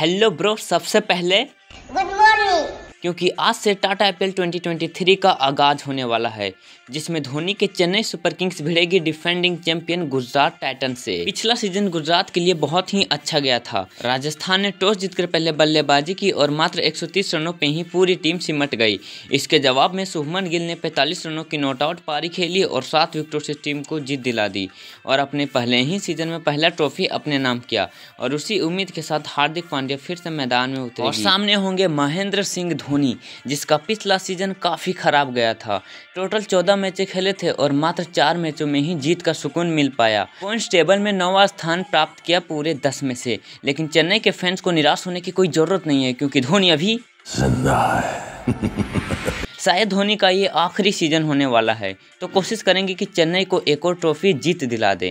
hello bro सबसे पहले क्योंकि आज से टाटा एपीएल 2023 का आगाज होने वाला है जिसमें धोनी के चेन्नई सुपर किंग्स भिड़ेगी डिफेंडिंग चैंपियन गुजरात टाइटन से पिछला सीजन गुजरात के लिए बहुत ही अच्छा गया था राजस्थान ने टॉस जीतकर पहले बल्लेबाजी की और मात्र 130 रनों पे ही पूरी टीम सिमट गई इसके जवाब में सुहमन गिल ने पैंतालीस रनों की नॉट आउट पारी खेली और सात विकेटों से टीम को जीत दिला दी और अपने पहले ही सीजन में पहला ट्रॉफी अपने नाम किया और उसी उम्मीद के साथ हार्दिक पांड्या फिर से मैदान में उतरे और सामने होंगे महेंद्र सिंह धोनी जिसका पिछला सीजन काफ़ी ख़राब गया था टोटल चौदह मैचें खेले थे और मात्र चार मैचों में ही जीत का सुकून मिल पाया पॉइंट्स टेबल में नौवा स्थान प्राप्त किया पूरे दस में से लेकिन चेन्नई के फैंस को निराश होने की कोई ज़रूरत नहीं है क्योंकि धोनी अभी शायद धोनी का ये आखिरी सीजन होने वाला है तो कोशिश करेंगे कि चेन्नई को एक और ट्रॉफी जीत दिला दें